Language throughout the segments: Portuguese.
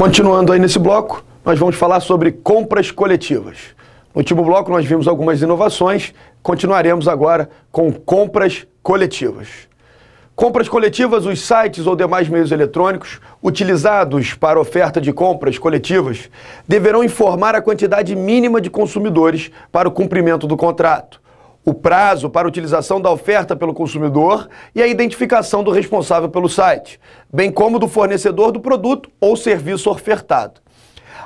Continuando aí nesse bloco, nós vamos falar sobre compras coletivas. No último bloco, nós vimos algumas inovações, continuaremos agora com compras coletivas. Compras coletivas, os sites ou demais meios eletrônicos utilizados para oferta de compras coletivas deverão informar a quantidade mínima de consumidores para o cumprimento do contrato o prazo para utilização da oferta pelo consumidor e a identificação do responsável pelo site, bem como do fornecedor do produto ou serviço ofertado.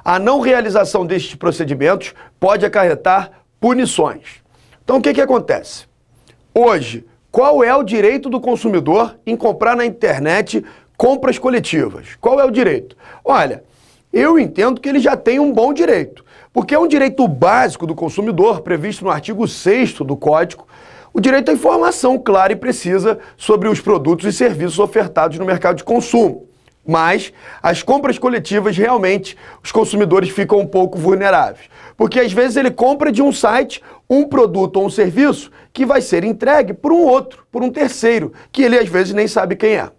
A não realização destes procedimentos pode acarretar punições. Então, o que, que acontece? Hoje, qual é o direito do consumidor em comprar na internet compras coletivas? Qual é o direito? Olha, eu entendo que ele já tem um bom direito, porque é um direito básico do consumidor, previsto no artigo 6 do Código, o direito à informação clara e precisa sobre os produtos e serviços ofertados no mercado de consumo. Mas as compras coletivas realmente os consumidores ficam um pouco vulneráveis, porque às vezes ele compra de um site um produto ou um serviço que vai ser entregue por um outro, por um terceiro, que ele às vezes nem sabe quem é.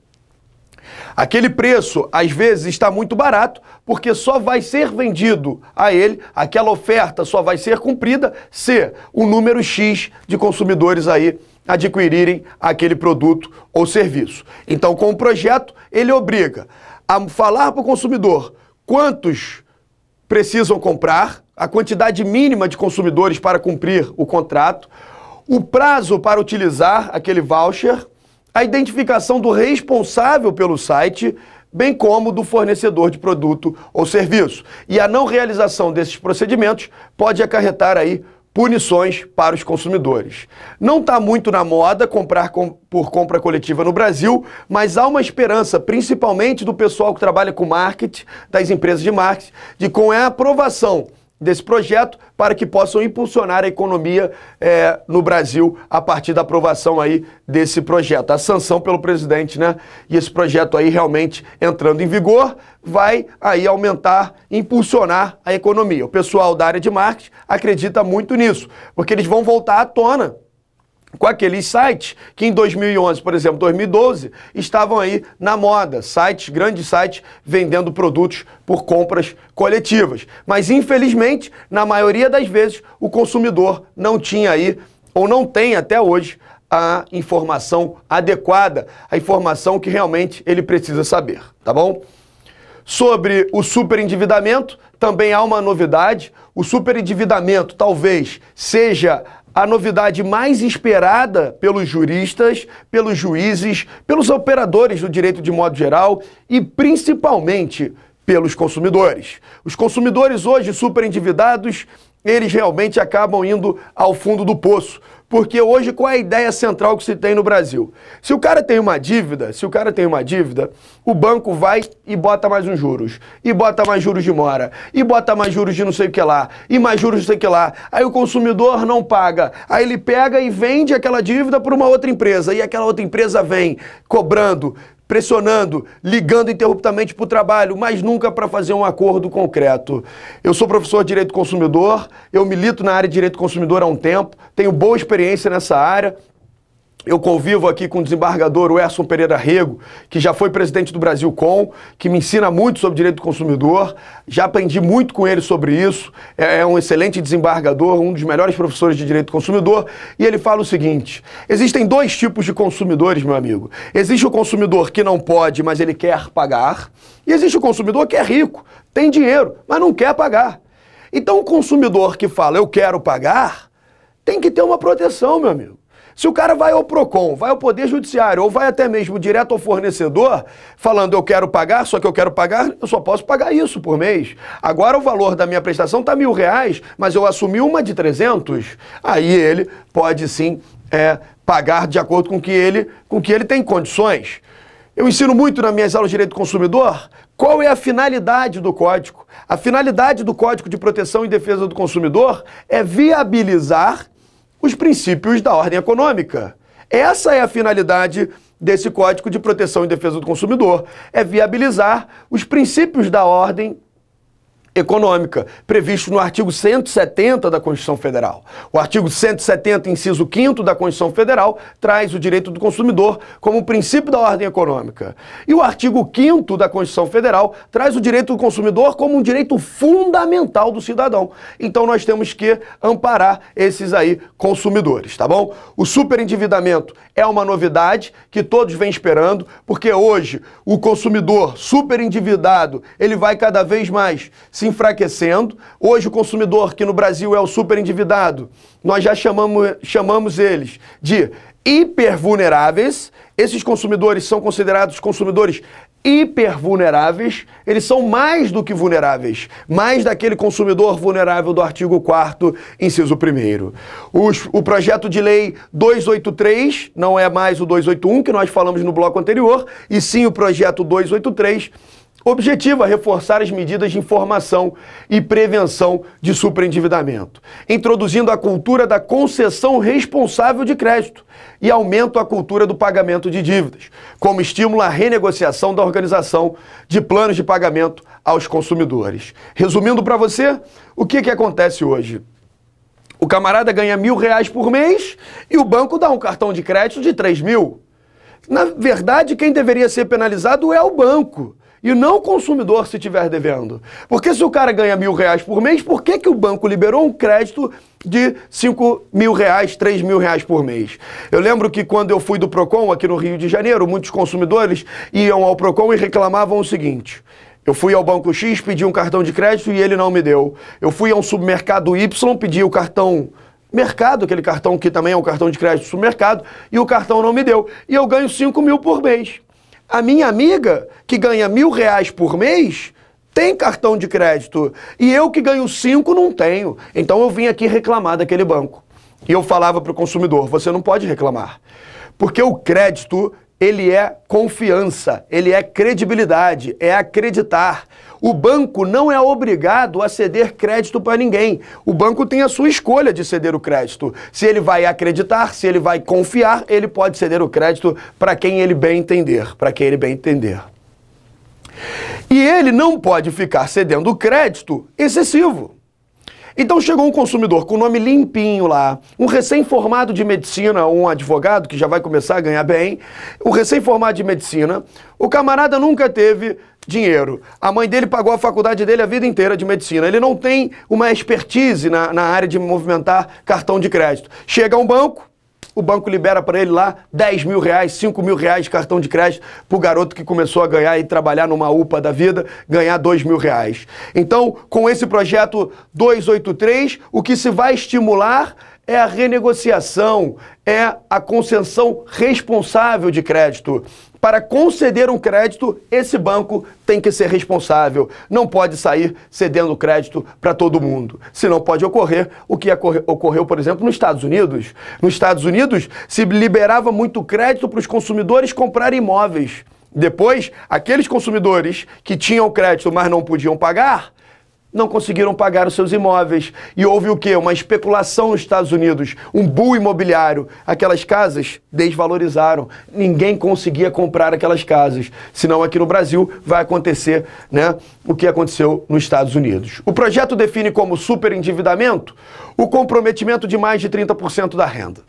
Aquele preço, às vezes, está muito barato, porque só vai ser vendido a ele, aquela oferta só vai ser cumprida se o número X de consumidores aí adquirirem aquele produto ou serviço. Então, com o projeto, ele obriga a falar para o consumidor quantos precisam comprar, a quantidade mínima de consumidores para cumprir o contrato, o prazo para utilizar aquele voucher a identificação do responsável pelo site, bem como do fornecedor de produto ou serviço. E a não realização desses procedimentos pode acarretar aí punições para os consumidores. Não está muito na moda comprar com, por compra coletiva no Brasil, mas há uma esperança, principalmente do pessoal que trabalha com marketing, das empresas de marketing, de com a aprovação desse projeto para que possam impulsionar a economia é, no Brasil a partir da aprovação aí desse projeto. A sanção pelo presidente, né? E esse projeto aí realmente entrando em vigor vai aí aumentar, impulsionar a economia. O pessoal da área de marketing acredita muito nisso, porque eles vão voltar à tona com aqueles sites que em 2011, por exemplo, 2012, estavam aí na moda, sites, grandes sites, vendendo produtos por compras coletivas. Mas, infelizmente, na maioria das vezes, o consumidor não tinha aí, ou não tem até hoje, a informação adequada, a informação que realmente ele precisa saber, tá bom? Sobre o superendividamento, também há uma novidade. O superendividamento talvez seja a novidade mais esperada pelos juristas, pelos juízes, pelos operadores do direito de modo geral e principalmente pelos consumidores. Os consumidores hoje superendividados eles realmente acabam indo ao fundo do poço. Porque hoje qual é a ideia central que se tem no Brasil? Se o cara tem uma dívida, se o cara tem uma dívida, o banco vai e bota mais uns juros, e bota mais juros de mora, e bota mais juros de não sei o que lá, e mais juros de não sei o que lá. Aí o consumidor não paga. Aí ele pega e vende aquela dívida para uma outra empresa, e aquela outra empresa vem cobrando pressionando, ligando interruptamente para o trabalho, mas nunca para fazer um acordo concreto. Eu sou professor de Direito Consumidor, eu milito na área de Direito Consumidor há um tempo, tenho boa experiência nessa área, eu convivo aqui com o desembargador Werson Pereira Rego, que já foi presidente do Brasil Com, que me ensina muito sobre direito do consumidor. Já aprendi muito com ele sobre isso. É, é um excelente desembargador, um dos melhores professores de direito do consumidor. E ele fala o seguinte: existem dois tipos de consumidores, meu amigo. Existe o consumidor que não pode, mas ele quer pagar. E existe o consumidor que é rico, tem dinheiro, mas não quer pagar. Então, o consumidor que fala eu quero pagar tem que ter uma proteção, meu amigo. Se o cara vai ao PROCON, vai ao Poder Judiciário, ou vai até mesmo direto ao fornecedor, falando eu quero pagar, só que eu quero pagar, eu só posso pagar isso por mês. Agora o valor da minha prestação está mil reais, mas eu assumi uma de 300, aí ele pode sim é, pagar de acordo com que ele, com que ele tem condições. Eu ensino muito nas minhas aulas de direito do consumidor qual é a finalidade do código. A finalidade do Código de Proteção e Defesa do Consumidor é viabilizar os princípios da ordem econômica. Essa é a finalidade desse Código de Proteção e Defesa do Consumidor, é viabilizar os princípios da ordem econômica, previsto no artigo 170 da Constituição Federal. O artigo 170, inciso 5 da Constituição Federal, traz o direito do consumidor como princípio da ordem econômica. E o artigo 5 da Constituição Federal traz o direito do consumidor como um direito fundamental do cidadão. Então nós temos que amparar esses aí consumidores, tá bom? O superendividamento é uma novidade que todos vêm esperando, porque hoje o consumidor superendividado, ele vai cada vez mais se enfraquecendo. Hoje o consumidor que no Brasil é o super endividado, nós já chamamos, chamamos eles de hipervulneráveis. Esses consumidores são considerados consumidores hipervulneráveis, eles são mais do que vulneráveis, mais daquele consumidor vulnerável do artigo 4 inciso 1 o projeto de lei 283, não é mais o 281 que nós falamos no bloco anterior, e sim o projeto 283, objetiva é reforçar as medidas de informação e prevenção de superendividamento, introduzindo a cultura da concessão responsável de crédito e aumento a cultura do pagamento de dívidas, como estímulo à renegociação da organização de planos de pagamento aos consumidores. Resumindo para você, o que, que acontece hoje? O camarada ganha mil reais por mês e o banco dá um cartão de crédito de três mil. Na verdade, quem deveria ser penalizado é o banco e não o consumidor se estiver devendo. Porque se o cara ganha mil reais por mês, por que, que o banco liberou um crédito de cinco mil reais, três mil reais por mês. Eu lembro que quando eu fui do PROCON aqui no Rio de Janeiro, muitos consumidores iam ao PROCON e reclamavam o seguinte. Eu fui ao banco X, pedi um cartão de crédito e ele não me deu. Eu fui a um supermercado Y, pedi o cartão mercado, aquele cartão que também é um cartão de crédito do supermercado, e o cartão não me deu. E eu ganho 5 mil por mês. A minha amiga, que ganha mil reais por mês, tem cartão de crédito. E eu que ganho cinco, não tenho. Então eu vim aqui reclamar daquele banco. E eu falava para o consumidor: você não pode reclamar. Porque o crédito, ele é confiança, ele é credibilidade, é acreditar. O banco não é obrigado a ceder crédito para ninguém. O banco tem a sua escolha de ceder o crédito. Se ele vai acreditar, se ele vai confiar, ele pode ceder o crédito para quem ele bem entender, para quem ele bem entender. E ele não pode ficar cedendo crédito excessivo. Então chegou um consumidor com o nome limpinho lá, um recém-formado de medicina, um advogado que já vai começar a ganhar bem, o recém-formado de medicina, o camarada nunca teve dinheiro. A mãe dele pagou a faculdade dele a vida inteira de medicina. Ele não tem uma expertise na, na área de movimentar cartão de crédito. Chega a um banco, o banco libera para ele lá 10 mil reais, 5 mil reais de cartão de crédito para o garoto que começou a ganhar e trabalhar numa UPA da vida, ganhar 2 mil reais. Então, com esse projeto 283, o que se vai estimular é a renegociação, é a concessão responsável de crédito para conceder um crédito, esse banco tem que ser responsável. Não pode sair cedendo crédito para todo mundo. Senão pode ocorrer o que ocorreu, por exemplo, nos Estados Unidos. Nos Estados Unidos se liberava muito crédito para os consumidores comprarem imóveis. Depois, aqueles consumidores que tinham crédito, mas não podiam pagar, não conseguiram pagar os seus imóveis. E houve o quê? Uma especulação nos Estados Unidos, um bull imobiliário. Aquelas casas desvalorizaram. Ninguém conseguia comprar aquelas casas. Senão aqui no Brasil vai acontecer né, o que aconteceu nos Estados Unidos. O projeto define como superendividamento o comprometimento de mais de 30% da renda.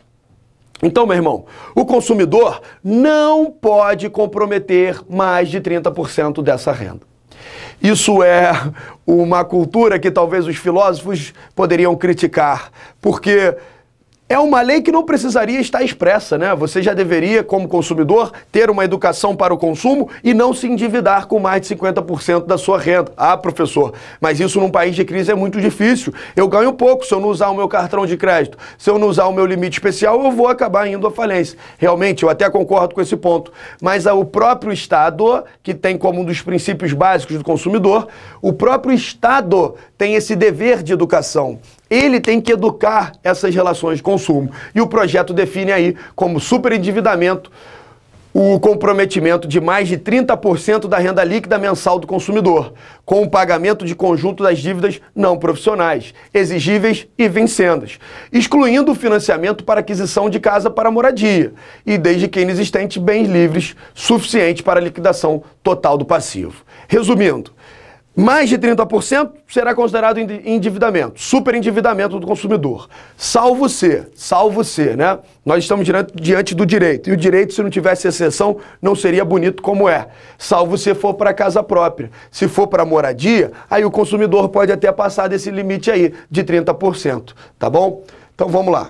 Então, meu irmão, o consumidor não pode comprometer mais de 30% dessa renda. Isso é uma cultura que talvez os filósofos poderiam criticar, porque é uma lei que não precisaria estar expressa, né? Você já deveria, como consumidor, ter uma educação para o consumo e não se endividar com mais de 50% da sua renda. Ah, professor, mas isso num país de crise é muito difícil. Eu ganho pouco se eu não usar o meu cartão de crédito. Se eu não usar o meu limite especial, eu vou acabar indo à falência. Realmente, eu até concordo com esse ponto. Mas o próprio Estado, que tem como um dos princípios básicos do consumidor, o próprio Estado tem esse dever de educação. Ele tem que educar essas relações de consumo. E o projeto define aí como superendividamento o comprometimento de mais de 30% da renda líquida mensal do consumidor, com o pagamento de conjunto das dívidas não profissionais, exigíveis e vencendas, excluindo o financiamento para aquisição de casa para moradia e, desde que inexistentes, bens livres suficientes para a liquidação total do passivo. Resumindo, mais de 30% será considerado endividamento, superendividamento do consumidor. Salvo se, salvo se, né? Nós estamos diante do direito. E o direito, se não tivesse exceção, não seria bonito como é. Salvo se for para casa própria. Se for para moradia, aí o consumidor pode até passar desse limite aí, de 30%. Tá bom? Então vamos lá.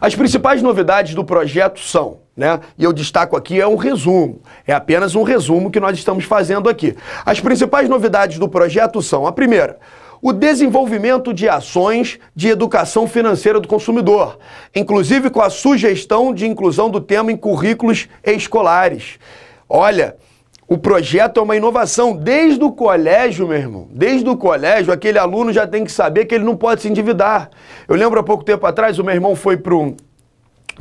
As principais novidades do projeto são né? E eu destaco aqui é um resumo, é apenas um resumo que nós estamos fazendo aqui. As principais novidades do projeto são: a primeira, o desenvolvimento de ações de educação financeira do consumidor, inclusive com a sugestão de inclusão do tema em currículos escolares. Olha, o projeto é uma inovação desde o colégio, meu irmão. Desde o colégio, aquele aluno já tem que saber que ele não pode se endividar. Eu lembro há pouco tempo atrás, o meu irmão foi para um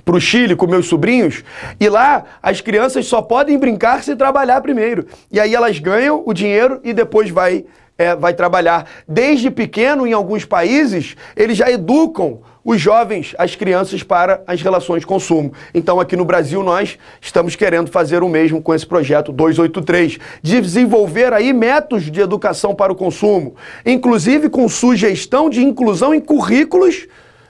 para o Chile com meus sobrinhos, e lá as crianças só podem brincar se trabalhar primeiro. E aí elas ganham o dinheiro e depois vai, é, vai trabalhar. Desde pequeno, em alguns países, eles já educam os jovens, as crianças, para as relações de consumo. Então, aqui no Brasil, nós estamos querendo fazer o mesmo com esse projeto 283, desenvolver aí métodos de educação para o consumo, inclusive com sugestão de inclusão em currículos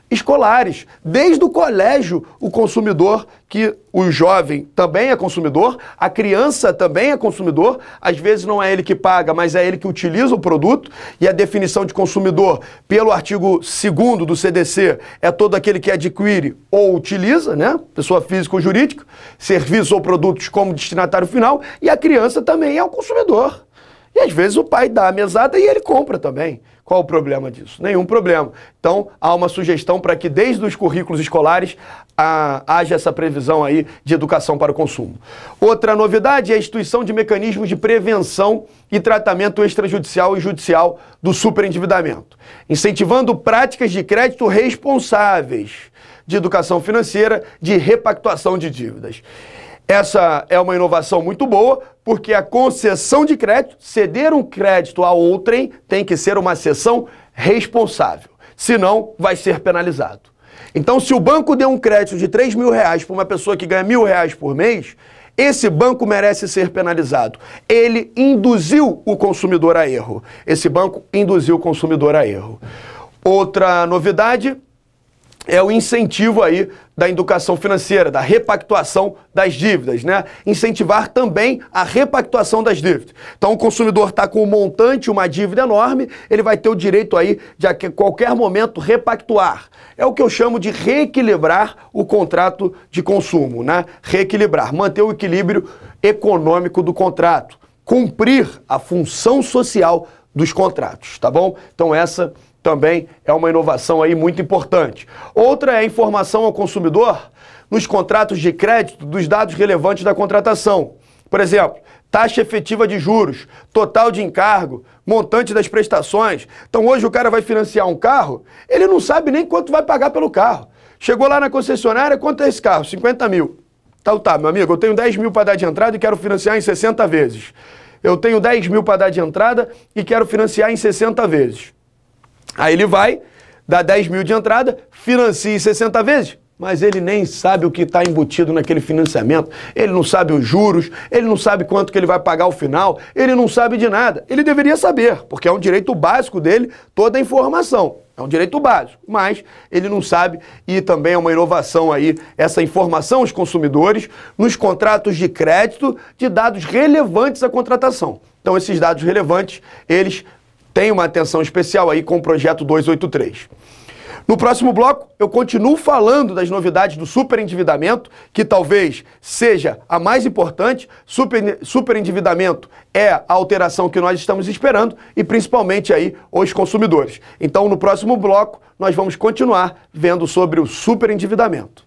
escolares. Desde o colégio, o consumidor, que o jovem também é consumidor, a criança também é consumidor, às vezes não é ele que paga, mas é ele que utiliza o produto, e a definição de consumidor, pelo artigo 2 do CDC, é todo aquele que adquire ou utiliza, né? Pessoa física ou jurídica, serviços ou produtos como destinatário final, e a criança também é um consumidor. E às vezes o pai dá a mesada e ele compra também. Qual o problema disso? Nenhum problema. Então, há uma sugestão para que desde os currículos escolares ah, haja essa previsão aí de educação para o consumo. Outra novidade é a instituição de mecanismos de prevenção e tratamento extrajudicial e judicial do superendividamento, incentivando práticas de crédito responsáveis de educação financeira, de repactuação de dívidas. Essa é uma inovação muito boa, porque a concessão de crédito, ceder um crédito a outrem, tem que ser uma cessão responsável. Senão, vai ser penalizado. Então, se o banco deu um crédito de 3 mil reais para uma pessoa que ganha mil reais por mês, esse banco merece ser penalizado. Ele induziu o consumidor a erro. Esse banco induziu o consumidor a erro. Outra novidade é o incentivo aí da educação financeira, da repactuação das dívidas, né? Incentivar também a repactuação das dívidas. Então, o consumidor está com um montante, uma dívida enorme, ele vai ter o direito aí de a qualquer momento repactuar. É o que eu chamo de reequilibrar o contrato de consumo, né? Reequilibrar, manter o equilíbrio econômico do contrato, cumprir a função social dos contratos, tá bom? Então, essa é também é uma inovação aí muito importante. Outra é a informação ao consumidor nos contratos de crédito dos dados relevantes da contratação. Por exemplo, taxa efetiva de juros, total de encargo, montante das prestações. Então hoje o cara vai financiar um carro, ele não sabe nem quanto vai pagar pelo carro. Chegou lá na concessionária, quanto é esse carro? 50 mil. tal então tá, meu amigo, eu tenho 10 mil para dar de entrada e quero financiar em 60 vezes. Eu tenho 10 mil para dar de entrada e quero financiar em 60 vezes. Aí ele vai, dá 10 mil de entrada, financia em 60 vezes. Mas ele nem sabe o que está embutido naquele financiamento, ele não sabe os juros, ele não sabe quanto que ele vai pagar ao final, ele não sabe de nada. Ele deveria saber, porque é um direito básico dele toda a informação. É um direito básico, mas ele não sabe e também é uma inovação aí essa informação aos consumidores nos contratos de crédito de dados relevantes à contratação. Então esses dados relevantes, eles tem uma atenção especial aí com o projeto 283. No próximo bloco, eu continuo falando das novidades do superendividamento, que talvez seja a mais importante. Super, superendividamento é a alteração que nós estamos esperando e principalmente aí os consumidores. Então, no próximo bloco, nós vamos continuar vendo sobre o superendividamento.